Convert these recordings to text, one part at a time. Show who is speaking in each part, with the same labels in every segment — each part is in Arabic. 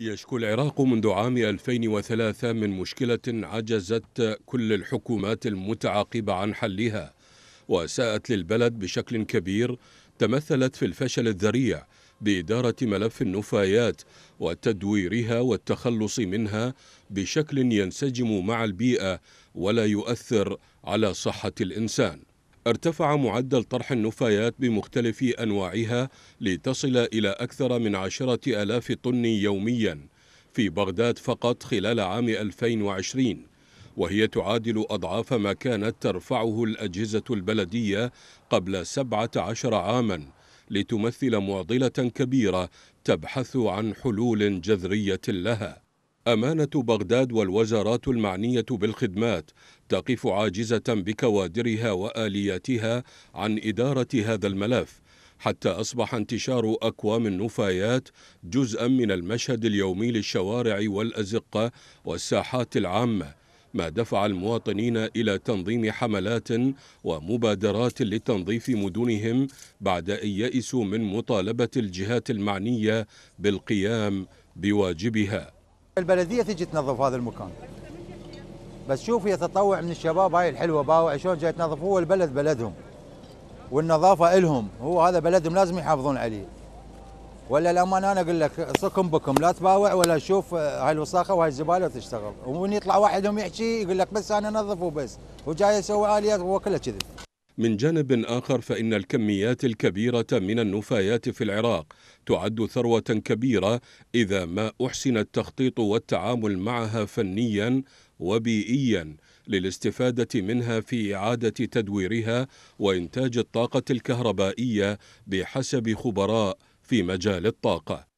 Speaker 1: يشكو العراق منذ عام 2003 من مشكلة عجزت كل الحكومات المتعاقبة عن حلها وساءت للبلد بشكل كبير تمثلت في الفشل الذريع بإدارة ملف النفايات وتدويرها والتخلص منها بشكل ينسجم مع البيئة ولا يؤثر على صحة الإنسان ارتفع معدل طرح النفايات بمختلف أنواعها لتصل إلى أكثر من عشرة ألاف طن يوميا في بغداد فقط خلال عام 2020 وهي تعادل أضعاف ما كانت ترفعه الأجهزة البلدية قبل 17 عاما لتمثل معضلة كبيرة تبحث عن حلول جذرية لها أمانة بغداد والوزارات المعنية بالخدمات تقف عاجزة بكوادرها وآلياتها عن إدارة هذا الملف حتى أصبح انتشار أكوام النفايات جزءا من المشهد اليومي للشوارع والأزقة والساحات العامة ما دفع المواطنين إلى تنظيم حملات ومبادرات لتنظيف مدنهم بعد أن يئسوا من مطالبة الجهات المعنية بالقيام بواجبها
Speaker 2: البلديه تجي تنظف هذا المكان بس شوف هي تطوع من الشباب هاي الحلوه باوع شلون جاي تنظف هو البلد بلدهم والنظافه الهم هو هذا بلدهم لازم يحافظون عليه ولا الأمان انا اقول لك صكم بكم لا تباوع ولا تشوف آه، هاي الوساخه وهاي الزباله وتشتغل ومن يطلع واحد يحكي يقول لك بس انا انظف وبس وجاي اسوي اليات هو كله
Speaker 1: من جانب آخر فإن الكميات الكبيرة من النفايات في العراق تعد ثروة كبيرة إذا ما أحسن التخطيط والتعامل معها فنيا وبيئيا للاستفادة منها في إعادة تدويرها وإنتاج الطاقة الكهربائية بحسب خبراء في مجال الطاقة.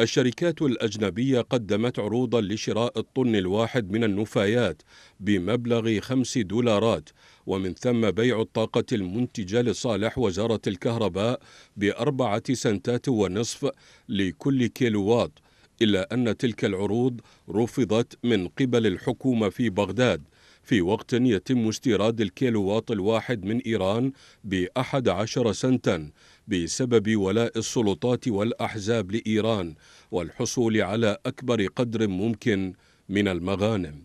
Speaker 1: الشركات الأجنبية قدمت عروضا لشراء الطن الواحد من النفايات بمبلغ خمس دولارات ومن ثم بيع الطاقة المنتجة لصالح وزارة الكهرباء بأربعة سنتات ونصف لكل كيلووات إلا أن تلك العروض رفضت من قبل الحكومة في بغداد في وقت يتم استيراد الكيلووات الواحد من إيران بأحد عشر سنتا بسبب ولاء السلطات والأحزاب لإيران والحصول على أكبر قدر ممكن من المغانم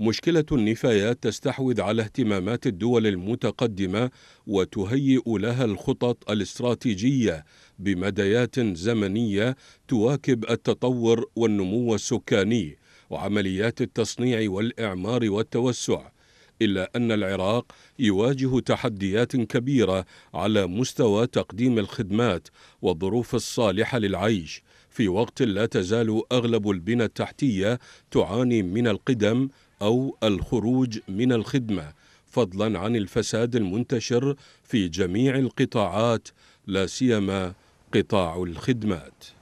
Speaker 1: مشكلة النفايات تستحوذ على اهتمامات الدول المتقدمة وتهيئ لها الخطط الاستراتيجية بمديات زمنية تواكب التطور والنمو السكاني وعمليات التصنيع والإعمار والتوسع إلا أن العراق يواجه تحديات كبيرة على مستوى تقديم الخدمات والظروف الصالحة للعيش في وقت لا تزال أغلب البنى التحتية تعاني من القدم أو الخروج من الخدمة فضلا عن الفساد المنتشر في جميع القطاعات لا سيما قطاع الخدمات